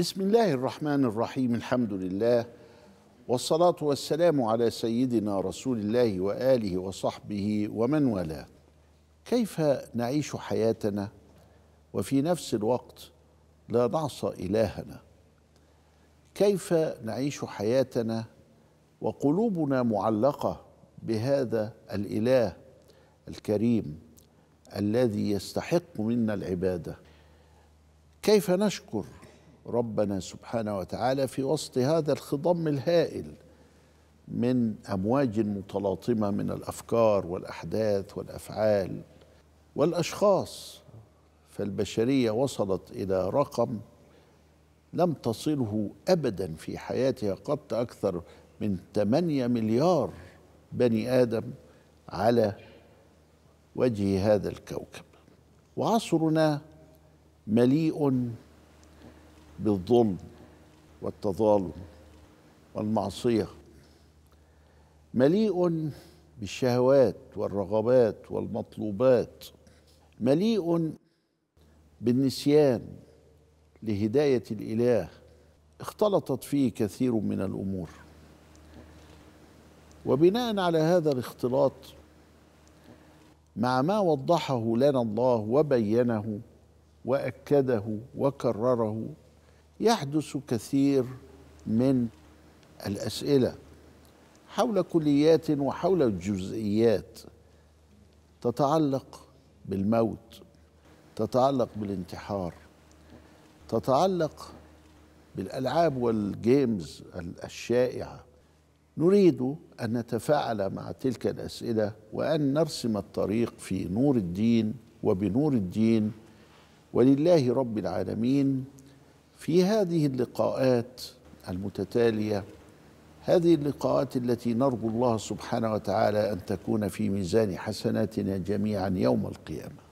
بسم الله الرحمن الرحيم الحمد لله والصلاة والسلام على سيدنا رسول الله وآله وصحبه ومن والاه كيف نعيش حياتنا وفي نفس الوقت لا نعصى إلهنا كيف نعيش حياتنا وقلوبنا معلقة بهذا الإله الكريم الذي يستحق منا العبادة كيف نشكر ربنا سبحانه وتعالى في وسط هذا الخضم الهائل من امواج متلاطمه من الافكار والاحداث والافعال والاشخاص فالبشريه وصلت الى رقم لم تصله ابدا في حياتها قط اكثر من 8 مليار بني ادم على وجه هذا الكوكب وعصرنا مليء بالظلم والتظالم والمعصيه مليء بالشهوات والرغبات والمطلوبات مليء بالنسيان لهدايه الاله اختلطت فيه كثير من الامور وبناء على هذا الاختلاط مع ما وضحه لنا الله وبينه واكده وكرره يحدث كثير من الأسئلة حول كليات وحول جزئيات تتعلق بالموت تتعلق بالانتحار تتعلق بالألعاب والجيمز الشائعة نريد أن نتفاعل مع تلك الأسئلة وأن نرسم الطريق في نور الدين وبنور الدين ولله رب العالمين في هذه اللقاءات المتتاليه هذه اللقاءات التي نرجو الله سبحانه وتعالى ان تكون في ميزان حسناتنا جميعا يوم القيامه